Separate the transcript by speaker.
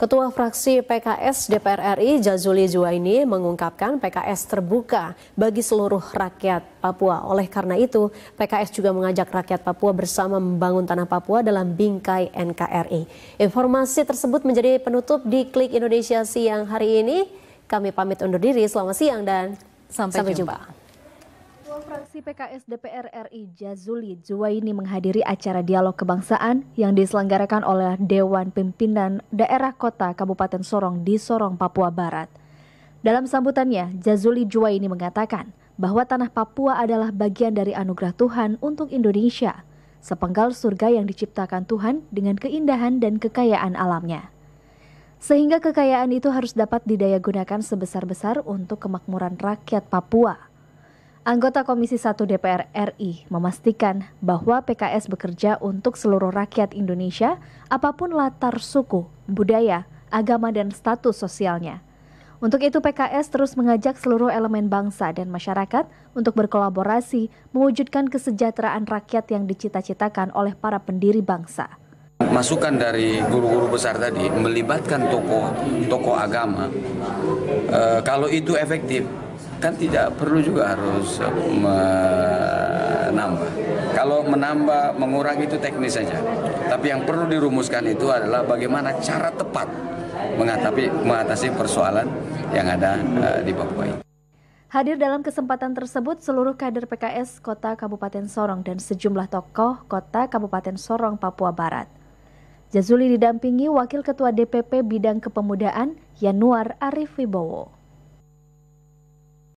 Speaker 1: Ketua Fraksi PKS DPR RI Jazuli Juwaini mengungkapkan PKS terbuka bagi seluruh rakyat Papua. Oleh karena itu, PKS juga mengajak rakyat Papua bersama membangun tanah Papua dalam bingkai NKRI. Informasi tersebut menjadi penutup di Klik Indonesia siang hari ini. Kami pamit undur diri, selamat siang dan sampai, sampai jumpa. jumpa.
Speaker 2: Ketua Fraksi PKS DPR RI Jazuli Juwaini menghadiri acara dialog kebangsaan yang diselenggarakan oleh Dewan Pimpinan Daerah Kota Kabupaten Sorong di Sorong, Papua Barat. Dalam sambutannya, Jazuli Juwaini mengatakan bahwa tanah Papua adalah bagian dari anugerah Tuhan untuk Indonesia, sepenggal surga yang diciptakan Tuhan dengan keindahan dan kekayaan alamnya. Sehingga kekayaan itu harus dapat didayagunakan sebesar-besar untuk kemakmuran rakyat Papua. Anggota Komisi 1 DPR RI memastikan bahwa PKS bekerja untuk seluruh rakyat Indonesia, apapun latar suku, budaya, agama, dan status sosialnya. Untuk itu, PKS terus mengajak seluruh elemen bangsa dan masyarakat untuk berkolaborasi mewujudkan kesejahteraan rakyat yang dicita-citakan oleh para pendiri bangsa
Speaker 3: masukan dari guru-guru besar tadi melibatkan tokoh tokoh agama e, kalau itu efektif kan tidak perlu juga harus menambah. Kalau menambah, mengurangi itu teknis saja. Tapi yang perlu dirumuskan itu adalah bagaimana cara tepat mengatasi, mengatasi persoalan yang ada uh, di Papua ini.
Speaker 2: Hadir dalam kesempatan tersebut seluruh kader PKS Kota Kabupaten Sorong dan sejumlah tokoh Kota Kabupaten Sorong, Papua Barat. Jazuli didampingi Wakil Ketua DPP Bidang Kepemudaan Yanuar Arif Wibowo.